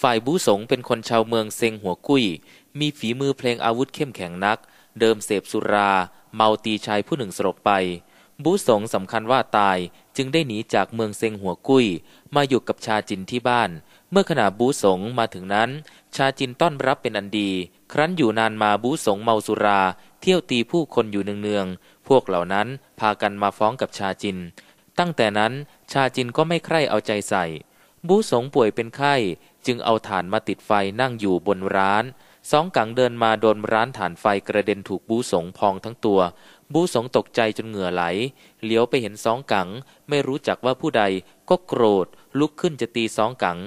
ฝ่ายบูสงเป็นคนชาวเมืองเซงหัวกุ้ย มีฝีมือเพลงอาวุธเข้มแข็งนัก เดิมเสพสุรา เมาตีชายผู้หนึ่งสลบไป บูสงสำคัญว่าตาย จึงได้หนีจากเมืองเซงหัวกุ้ย มาอยู่กับชาจินที่บ้าน เมื่อขณะบูสงมาถึงนั้น ชาจินต้อนรับเป็นอันดี ครั้นอยู่นานมาบูสงเมาสุรา เที่ยวตีผู้คนอยู่เนืองๆพวกเหล่านั้นพากันมาฟ้องกับชาจิน ตั้งแต่นั้นชาจินก็ไม่ใคร่เอาใจใส่ บูสงป่วยเป็นไข้จึงเอาฐานมาติดไฟนั่งอยู่บนร้านสองกังเดินมาโดนร้านฐานไฟกระเด็นถูกบูสงพองทั้งตัว บูสงตกใจจนเหงื่อไหล เหลียวไปเห็นสองกังไม่รู้จักว่าผู้ใด ก็โกรธ ลุกขึ้นจะตีสองกัง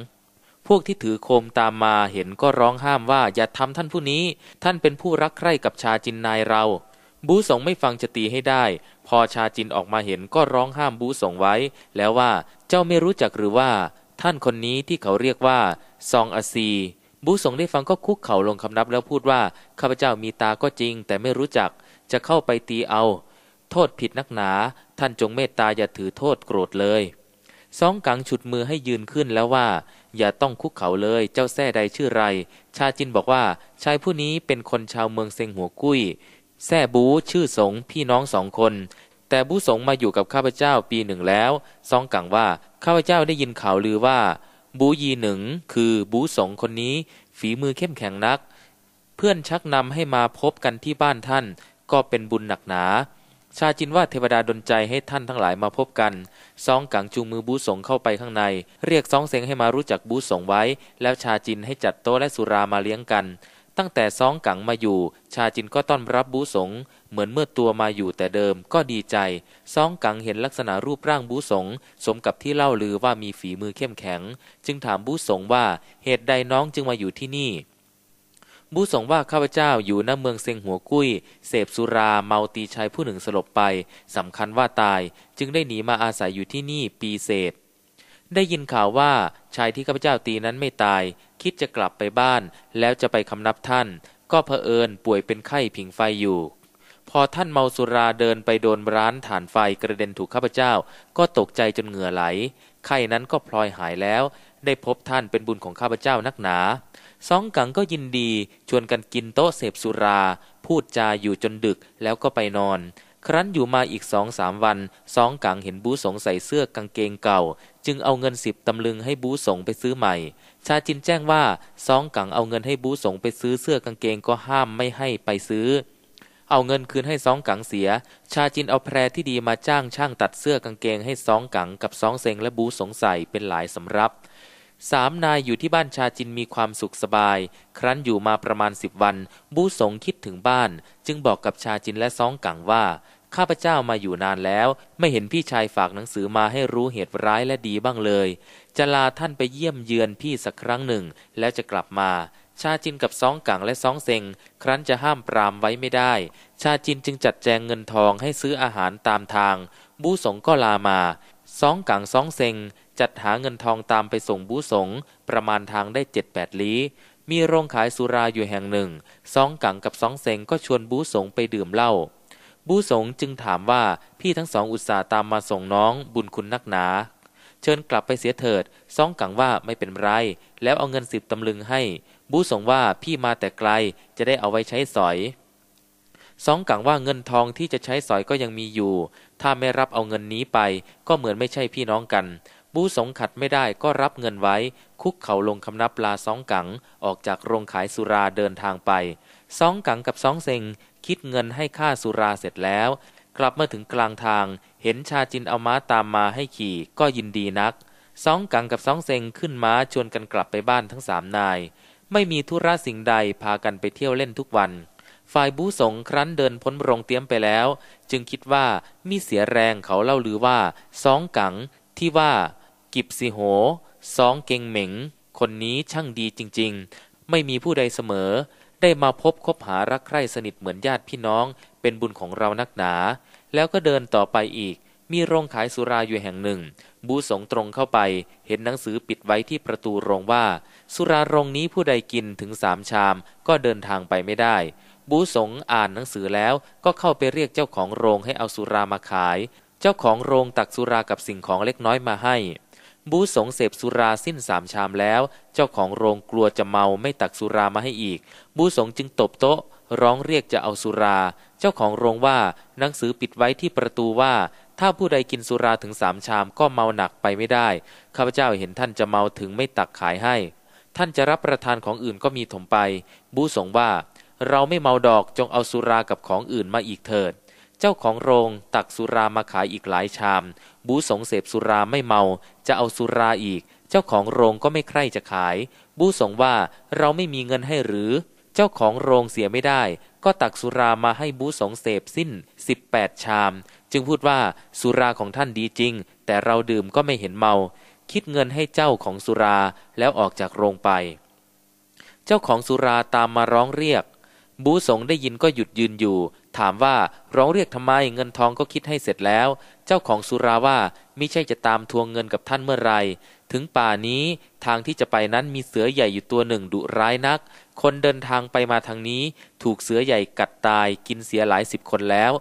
พวกที่ถือโคมตามมาเห็นก็ร้องห้ามว่าอย่าทำท่านผู้นี้ท่านเป็นผู้รักใคร่กับชาจินนายเรา บูสงไม่ฟังจะตีให้ได้ พอชาจินออกมาเห็นก็ร้องห้ามบูสงไว้ แล้วว่าเจ้าไม่รู้จักหรือว่า ท่านคนนี้ที่เขาเรียกว่าซองอาซีบุสงได้ฟังก็คุกเข่าลงคำนับแล้วพูดว่า ข้าพเจ้ามีตาก็จริงแต่ไม่รู้จักจะเข้าไปตีเอา โทษผิดนักหนา ท่านจงเมตตาอย่าถือโทษโกรธเลยซองกังฉุดมือให้ยืนขึ้นแล้วว่า อย่าต้องคุกเข่าเลยเจ้าแท้ใดชื่อไร ชาจินบอกว่า ชายผู้นี้เป็นคนชาวเมืองเซิงหัวกุ้ยแท้บูชื่อสงพี่น้องสองคน แต่บูสงมาอยู่กับข้าพเจ้าปีหนึ่งแล้วซองกังว่าข้าพเจ้าได้ยินข่าวลือว่าบูยีหนึ่งคือบูสองคนนี้ ฝีมือเข้มแข็งนัก เพื่อนชักนำให้มาพบกันที่บ้านท่าน ก็เป็นบุญหนักหนา ชาจินว่าเทวดาดลใจให้ท่านทั้งหลายมาพบกันซองกังจูงมือบูสงเข้าไปข้างใน เรียกซองเซงให้มารู้จักบูสงไว้ แล้วชาจินให้จัดโต๊ะและสุรามาเลี้ยงกันตั้งแต่ซองกังมาอยู่ ชาจินก็ต้อนรับบูสงเหมือนเมื่อตัวมาอยู่แต่เดิมก็ดีใจซองกังเห็นลักษณะรูปร่างบูสง สมกับที่เล่าลือว่ามีฝีมือเข้มแข็ง จึงถามบูสงว่าเหตุใดน้องจึงมาอยู่ที่นี่ บูสงว่าข้าพเจ้าอยู่ณเมืองเซิงหัวกุ้ยเสพสุราเมาตีชายผู้หนึ่งสลบไปสำคัญว่าตาย จึงได้หนีมาอาศัยอยู่ที่นี่ปีเศษได้ยินข่าวว่าชายที่ข้าพเจ้าตีนั้นไม่ตาย คิดจะกลับไปบ้านแล้วจะไปคำนับท่าน ก็เผอิญป่วยเป็นไข้ผิงไฟอยู่ พอท่านเมาสุราเดินไปโดนร้านฐานไฟกระเด็นถูกข้าพเจ้าก็ตกใจจนเหงื่อไหลไข้นั้นก็พลอยหายแล้ว ได้พบท่านเป็นบุญของข้าพเจ้านักหนา สองกังก็ยินดีชวนกันกินโต๊ะเสพสุรา พูดจาอยู่จนดึกแล้วก็ไปนอนครั้นอยู่มาอีกสองสามวัน สองกังเห็นบูสงใส่เสื้อกางเกงเก่า จึงเอาเงินสิบตำลึงให้บูสงไปซื้อใหม่ ชาจินแจ้งว่าสองกังเอาเงินให้บูสงไปซื้อเสื้อกางเกงก็ห้ามไม่ให้ไปซื้อ เอาเงินคืนให้สองกังเสีย ชาจินเอาแพรที่ดีมาจ้างช่างตัดเสื้อกางเกงให้สองกังกับสองเซงและบูสงใส่เป็นหลายสำรับสามนายอยู่ที่บ้านชาจินมีความสุขสบาย ครั้นอยู่มาประมาณสิบวัน บูสงคิดถึงบ้าน จึงบอกกับชาจินและซองกังว่า ข้าพเจ้ามาอยู่นานแล้ว ไม่เห็นพี่ชายฝากหนังสือมาให้รู้เหตุร้ายและดีบ้างเลย จะลาท่านไปเยี่ยมเยือนพี่สักครั้งหนึ่งแล้วจะกลับมา ชาจินกับซองกังและซองเซงครั้นจะห้ามปรามไว้ไม่ได้ ชาจินจึงจัดแจงเงินทองให้ซื้ออาหารตามทางบูสงก็ลามาสองกังสองเซงจัดหาเงินทองตามไปส่งบูสงประมาณทางได้เจ็ดแปดลี้มีโรงขายสุราอยู่แห่งหนึ่ง สองกังกับสองเซงก็ชวนบูสงไปดื่มเหล้าบูสงจึงถามว่าพี่ทั้งสองอุตส่าห์ตามมาส่งน้องบุญคุณนักหนา เชิญกลับไปเสียเถิด สองกังว่าไม่เป็นไร แล้วเอาเงินสิบตำลึงให้บูสงว่าพี่มาแต่ไกลจะได้เอาไว้ใช้สอยสองกังว่าเงินทองที่จะใช้สอยก็ยังมีอยู่ ถ้าไม่รับเอาเงินนี้ไป ก็เหมือนไม่ใช่พี่น้องกัน บูสงขัดไม่ได้ก็รับเงินไว้ คุกเข่าลงคำนับลาสองกังออกจากโรงขายสุราเดินทางไป สองกังกับสองเซงคิดเงินให้ค่าสุราเสร็จแล้ว กลับมาถึงกลางทาง เห็นชาจินเอาม้าตามมาให้ขี่ก็ยินดีนัก สองกังกับสองเซงขึ้นม้าชวนกันกลับไปบ้านทั้งสามนาย ไม่มีธุระสิ่งใดพากันไปเที่ยวเล่นทุกวันฝ่ายบูสงครั้นเดินพ้นโรงเตี้ยมไปแล้ว จึงคิดว่ามีเสียแรงเขาเล่าลือว่า สองกังที่ว่า กิบสิโห สองเกงเหม็ง คนนี้ช่างดีจริง ๆ ไม่มีผู้ใดเสมอ ได้มาพบคบหารักใคร่สนิทเหมือนญาติพี่น้อง เป็นบุญของเรานักหนา แล้วก็เดินต่อไปอีก มีโรงขายสุราอยู่แห่งหนึ่ง บูสงตรงเข้าไปเห็นหนังสือปิดไว้ที่ประตูโรงว่า สุราโรงนี้ผู้ใดกินถึงสามชามก็เดินทางไปไม่ได้บูสงอ่านหนังสือแล้วก็เข้าไปเรียกเจ้าของโรงให้เอาสุรามาขาย เจ้าของโรงตักสุรากับสิ่งของเล็กน้อยมาให้บูสงเสพสุราสิ้นสามชามแล้ว เจ้าของโรงกลัวจะเมาไม่ตักสุรามาให้อีกบูสงจึงตบโต๊ะ ร้องเรียกจะเอาสุรา เจ้าของโรงว่าหนังสือปิดไว้ที่ประตูว่า ถ้าผู้ใดกินสุราถึงสามชามก็เมาหนักไปไม่ได้ ข้าพเจ้าเห็นท่านจะเมาถึงไม่ตักขายให้ ท่านจะรับประทานของอื่นก็มีถมไปบูสงว่าเราไม่เมาดอกจงเอาสุรากับของอื่นมาอีกเถิด เจ้าของโรงตักสุรามาขายอีกหลายชาม บูสงเสพสุราไม่เมาจะเอาสุราอีก เจ้าของโรงก็ไม่ใคร่จะขาย บูสงว่าเราไม่มีเงินให้หรือ เจ้าของโรงเสียไม่ได้ ก็ตักสุรามาให้บูสงเสพสิ้น18ชาม จึงพูดว่าสุราของท่านดีจริง แต่เราดื่มก็ไม่เห็นเมา คิดเงินให้เจ้าของสุราแล้วออกจากโรงไป เจ้าของสุราตามมาร้องเรียกบูสงได้ยินก็หยุดยืนอยู่ ถามว่าร้องเรียกทำไมเงินทองก็คิดให้เสร็จแล้ว เจ้าของสุราว่ามิใช่จะตามทวงเงินกับท่านเมื่อไร ถึงป่านี้ ทางที่จะไปนั้นมีเสือใหญ่อยู่ตัวหนึ่งดุร้ายนัก คนเดินทางไปมาทางนี้ถูกเสือใหญ่กัดตายกินเสียหลายสิบคนแล้ว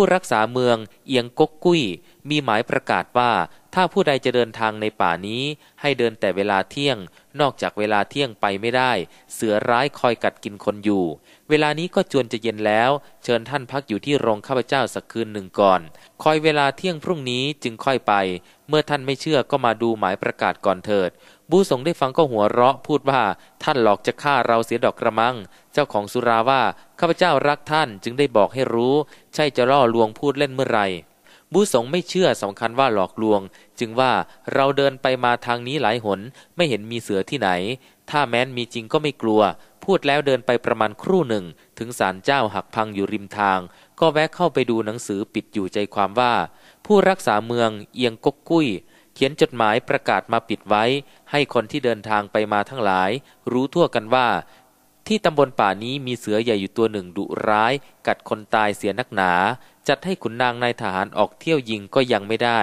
ผู้รักษาเมืองเอียงกกกุ้ย มีหมายประกาศว่า ถ้าผู้ใดจะเดินทางในป่านี้ให้เดินแต่เวลาเที่ยงนอกจากเวลาเที่ยงไปไม่ได้ เสือร้ายคอยกัดกินคนอยู่ เวลานี้ก็จวนจะเย็นแล้ว เชิญท่านพักอยู่ที่โรงข้าพเจ้าสักคืนหนึ่งก่อน คอยเวลาเที่ยงพรุ่งนี้จึงค่อยไป เมื่อท่านไม่เชื่อก็มาดูหมายประกาศก่อนเถิดบูสงได้ฟังก็หัวเราะพูดว่า ท่านหลอกจะฆ่าเราเสียดอกกระมังเจ้าของสุราว่าข้าพเจ้ารักท่านจึงได้บอกให้รู้ ใช่จะล่อลวงพูดเล่นเมื่อไรบุสงไม่เชื่อสำคัญว่าหลอกลวง จึงว่าเราเดินไปมาทางนี้หลายหน ไม่เห็นมีเสือที่ไหน ถ้าแม้นมีจริงก็ไม่กลัว พูดแล้วเดินไปประมาณครู่หนึ่ง ถึงศาลเจ้าหักพังอยู่ริมทาง ก็แวะเข้าไปดูหนังสือปิดอยู่ใจความว่า ผู้รักษาเมืองเอียงกกกุ้ย เขียนจดหมายประกาศมาปิดไว้ ให้คนที่เดินทางไปมาทั้งหลาย รู้ทั่วกันว่าที่ตำบลป่านี้มีเสือใหญ่อยู่ตัวหนึ่งดุร้ายกัดคนตายเสียนักหนา จัดให้ขุนนางนายทหารออกเที่ยวยิงก็ยังไม่ได้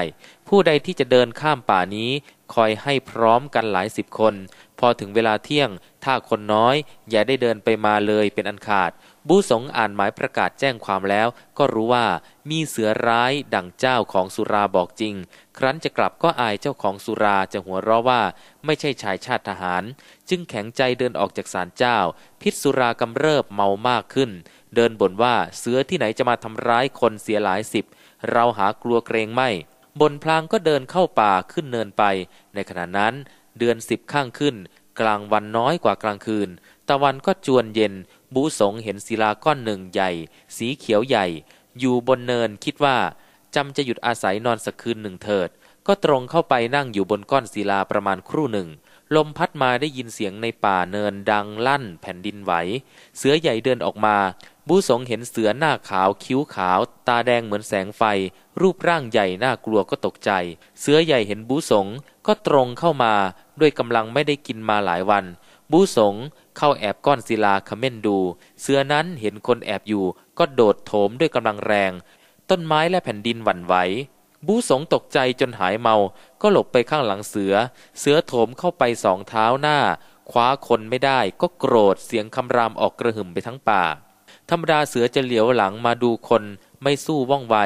ผู้ใดที่จะเดินข้ามป่านี้คอยให้พร้อมกันหลายสิบคน พอถึงเวลาเที่ยงถ้าคนน้อย อย่าได้เดินไปมาเลยเป็นอันขาดบูสงอ่านหมายประกาศแจ้งความแล้ว ก็รู้ว่ามีเสือร้ายดังเจ้าของสุราบอกจริง ครั้นจะกลับก็อายเจ้าของสุราจะหัวเราะว่า ไม่ใช่ชายชาติทหาร จึงแข็งใจเดินออกจากศาลเจ้า พิษสุรากำเริบเมามากขึ้น เดินบ่นว่าเสือที่ไหนจะมาทำร้ายคนเสียหลายสิบ เราหากลัวเกรงไม่ บนพลางก็เดินเข้าป่าขึ้นเนินไป ในขณะนั้น เดือนสิบข้างขึ้นกลางวันน้อยกว่ากลางคืน ตะวันก็จวนเย็น บูสงเห็นศิลาก้อนหนึ่งใหญ่ สีเขียวใหญ่ อยู่บนเนินคิดว่าจำจะหยุดอาศัยนอนสักคืนหนึ่งเถิด ก็ตรงเข้าไปนั่งอยู่บนก้อนศิลาประมาณครู่หนึ่ง ลมพัดมาได้ยินเสียงในป่าเนินดังลั่นแผ่นดินไหว เสือใหญ่เดินออกมา บูสงเห็นเสือหน้าขาวคิ้วขาว ตาแดงเหมือนแสงไฟ รูปร่างใหญ่น่ากลัวก็ตกใจ เสือใหญ่เห็นบูสงก็ตรงเข้ามาด้วยกำลังไม่ได้กินมาหลายวัน บูสงเข้าแอบก้อนศิลาขม่นดู เสือนั้นเห็นคนแอบอยู่ ก็โดดโถมด้วยกำลังแรง ต้นไม้และแผ่นดินหวั่นไหว บูสงตกใจจนหายเมา ก็หลบไปข้างหลังเสือ เสือโถมเข้าไปสองเท้าหน้า คว้าคนไม่ได้ก็โกรธ เสียงคำรามออกกระหึ่มไปทั้งป่า ธรรมดาเสือจะเหลียวหลังมาดูคน ไม่สู้ว่องไว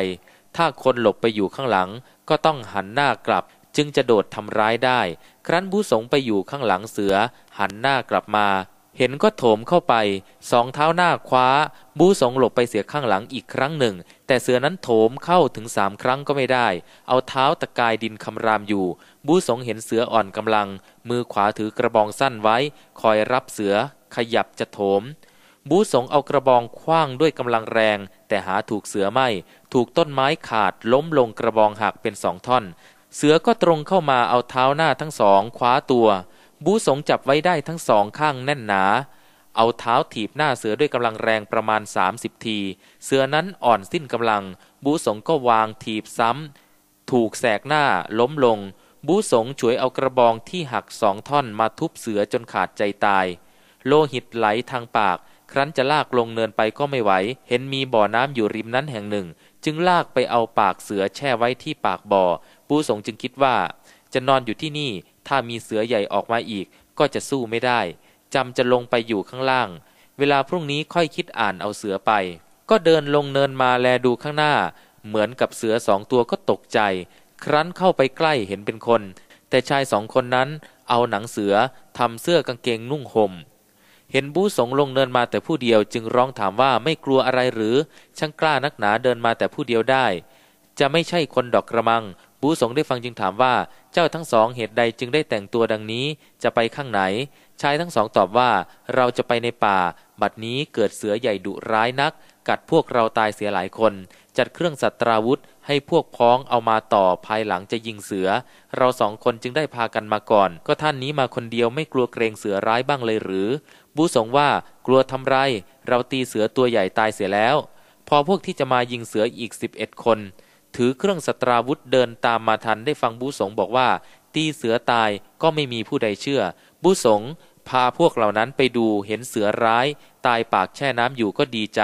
ถ้าคนหลบไปอยู่ข้างหลัง ก็ต้องหันหน้ากลับ จึงจะโดดทำร้ายได้ครั้นผู้สงไปอยู่ข้างหลังเสือ หันหน้ากลับมา เห็นก็โถมเข้าไปสองเท้าหน้าคว้าบูสงหลบไปเสียข้างหลังอีกครั้งหนึ่ง แต่เสือนั้นโถมเข้าถึงสามครั้งก็ไม่ได้ เอาเท้าตะกายดินคำรามอยู่บูสงเห็นเสืออ่อนกำลัง มือขวาถือกระบองสั้นไว้ คอยรับเสือ ขยับจะโถมบูสงเอากระบองคว้างด้วยกำลังแรง แต่หาถูกเสือไม่ถูกต้นไม้ขาดล้มลงกระบองหักเป็นสองท่อนเสือก็ตรงเข้ามาเอาเท้าหน้าทั้งสองคว้าตัวบูสงจับไว้ได้ทั้งสองข้างแน่นหนา เอาเท้าถีบหน้าเสือด้วยกำลังแรงประมาณ30ที เสือนั้นอ่อนสิ้นกำลัง บูสงก็วางถีบซ้ำถูกแสกหน้าล้มลงบูสงฉวยเอากระบองที่หักสองท่อนมาทุบเสือจนขาดใจตาย โลหิตไหลทางปาก ครั้นจะลากลงเนินไปก็ไม่ไหว เห็นมีบ่อน้ำอยู่ริมนั้นแห่งหนึ่ง จึงลากไปเอาปากเสือแช่ไว้ที่ปากบ่อปูสงจึงคิดว่า จะนอนอยู่ที่นี่ถ้ามีเสือใหญ่ออกมาอีกก็จะสู้ไม่ได้ จำจะลงไปอยู่ข้างล่าง เวลาพรุ่งนี้ค่อยคิดอ่านเอาเสือไป ก็เดินลงเนินมาแลดูข้างหน้า เหมือนกับเสือสองตัวก็ตกใจ ครั้นเข้าไปใกล้เห็นเป็นคน แต่ชายสองคนนั้นเอาหนังเสือทำเสื้อกางเกงนุ่งหม่มเห็นบูสงลงเนินมาแต่ผู้เดียวจึงร้องถามว่าไม่กลัวอะไรหรือ ช่างกล้านักหนาเดินมาแต่ผู้เดียวได้ จะไม่ใช่คนดอกกระมังูสงได้ฟังจึงถามว่าเจ้าทั้งสองเหตุใดจึงได้แต่งตัวดังนี้จะไปข้างไหนชายทั้งสองตอบว่า เราจะไปในป่าบัดนี้เกิดเสือใหญ่ดุร้ายนัก กัดพวกเราตายเสียหลายคน จัดเครื่องสัตราวุธให้พวกพ้องเอามาต่อภายหลังจะยิงเสือ เราสองคนจึงได้พากันมาก่อน ก็ท่านนี้มาคนเดียวไม่กลัวเกรงเสือร้ายบ้างเลยหรือบูสงว่ากลัวทำไรเราตีเสือตัวใหญ่ตายเสียแล้ว พอพวกที่จะมายิงเสืออีกสิบเอ็ดคนถือเครื่องสตราวุธเดินตามมาทันได้ฟังบูสงบอกว่า ตีเสือตายก็ไม่มีผู้ใดเชื่อ บูสงพาพวกเหล่านั้นไปดูเห็นเสือร้ายตายปากแช่น้ำอยู่ก็ดีใจ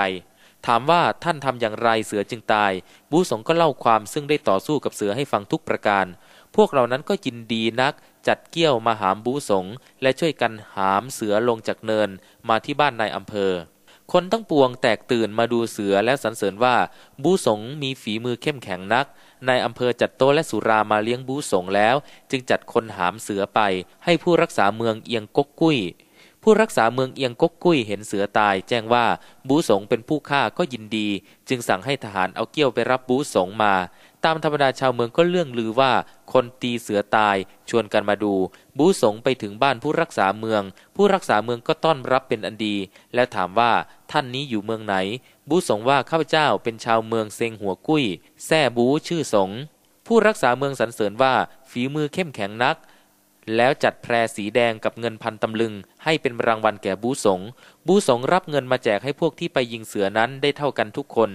ถามว่าท่านทำอย่างไรเสือจึงตาย บูสงก็เล่าความซึ่งได้ต่อสู้กับเสือให้ฟังทุกประการ พวกเหล่านั้นก็ยินดีนักจัดเกี้ยวมาหามบูสง และช่วยกันหามเสือลงจากเนิน มาที่บ้านนายอำเภอคนทั้งปวงแตกตื่นมาดูเสือและสรรเสริญว่า บูสงมีฝีมือเข้มแข็งนักในอำเภอจัดโต๊ะและสุรามาเลี้ยงบูสงแล้ว จึงจัดคนหามเสือไปให้ผู้รักษาเมืองเอียงกกกุ้ยผู้รักษาเมืองเอียงกกกุ้ยเห็นเสือตาย แจ้งว่าบูสงเป็นผู้ฆ่าก็ยินดี จึงสั่งให้ทหารเอาเกี้ยวไปรับบูสงมาตามธรรมดาชาวเมืองก็เรื่องลือว่าคนตีเสือตายชวนกันมาดู บูสงไปถึงบ้านผู้รักษาเมือง ผู้รักษาเมืองก็ต้อนรับเป็นอันดี และถามว่าท่านนี้อยู่เมืองไหนบูสงว่าข้าพเจ้าเป็นชาวเมืองเซงหัวกุ้ยแซ่บูชื่อสงผู้รักษาเมืองสรรเสริญว่าฝีมือเข้มแข็งนัก แล้วจัดแพรสีแดงกับเงินพันตำลึงให้เป็นรางวัลแก่บูสงบูสงรับเงินมาแจกให้พวกที่ไปยิงเสือนั้นได้เท่ากันทุกคน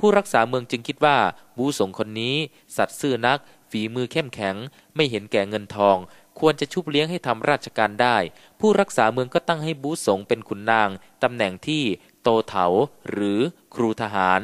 ผู้รักษาเมืองจึงคิดว่า บูสงคนนี้ สัตว์ซื่อนัก ฝีมือเข้มแข็งไม่เห็นแก่เงินทอง ควรจะชุบเลี้ยงให้ทำราชการได้ ผู้รักษาเมืองก็ตั้งให้บูสงเป็นขุนนางตำแหน่งที่โตเถาหรือครูทหาร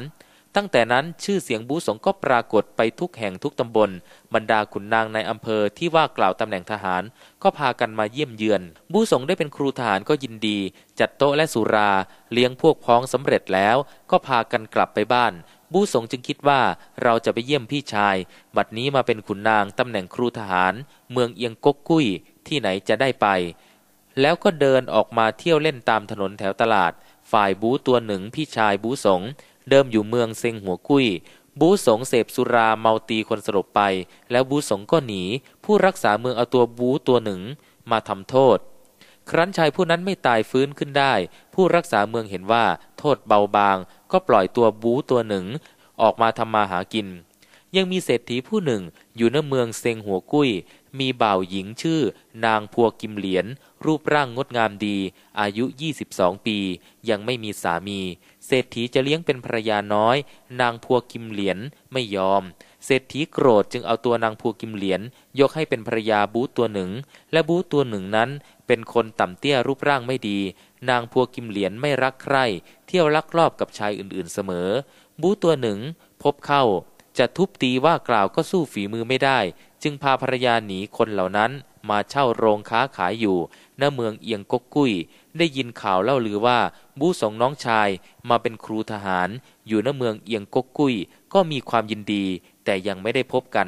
ตั้งแต่นั้นชื่อเสียงบูสงก็ปรากฏไปทุกแห่งทุกตำบลบรรดาขุนนางในอำเภอที่ว่ากล่าวตำแหน่งทหารก็พากันมาเยี่ยมเยือน บูสงได้เป็นครูทหารก็ยินดี จัดโต๊ะและสุรา เลี้ยงพวกพ้องสำเร็จแล้ว ก็พากันกลับไปบ้านบูสงจึงคิดว่าเราจะไปเยี่ยมพี่ชาย บัดนี้มาเป็นขุนนางตำแหน่งครูทหาร เมืองเอียงกกกุ้ยที่ไหนจะได้ไป แล้วก็เดินออกมาเที่ยวเล่นตามถนนแถวตลาด ฝ่ายบูตัวหนึ่งพี่ชายบูสงเดิมอยู่เมืองเซิงหัวกุ้ยบูสงเสพสุราเมาตีคนสลบไป แล้วบูสงก็หนี ผู้รักษาเมืองเอาตัวบูตัวหนึ่ง มาทำโทษ ครั้นชายผู้นั้นไม่ตายฟื้นขึ้นได้ ผู้รักษาเมืองเห็นว่าโทษเบาบาง ก็ปล่อยตัวบูตัวหนึ่ง ออกมาทำมาหากินยังมีเศรษฐีผู้หนึ่งอยู่ในเมืองเซงหัวกุ้ย มีบ่าวหญิงชื่อ นางพัวกิมเหลียนรูปร่างงดงามดี อายุ 22 ปียังไม่มีสามี เศรษฐีจะเลี้ยงเป็นภรรยาน้อย นางพัวกิมเหลียนไม่ยอมเศรษฐีโกรธจึงเอาตัวนางพัวกิมเหลียนยกให้เป็นภรรยาบูตัวหนึ่ง และบูตัวหนึ่งนั้น เป็นคนต่ำเตี้ยรูปร่างไม่ดี นางพัวกิมเหลียนไม่รักใคร เที่ยวลักลอบกับชายอื่นๆเสมอ บูตัวหนึ่งพบเข้าจะทุบตีว่ากล่าวก็สู้ฝีมือไม่ได้ จึงพาภรรยาหนีคนเหล่านั้นมาเช่าโรงค้าขายอยู่ณเมืองเอียงกกกุ้ย ได้ยินข่าวเล่าลือว่าบู้สองน้องชายมาเป็นครูทหาร อยู่ณเมืองเอียงกกกุ้ยก็มีความยินดี แต่ยังไม่ได้พบกัน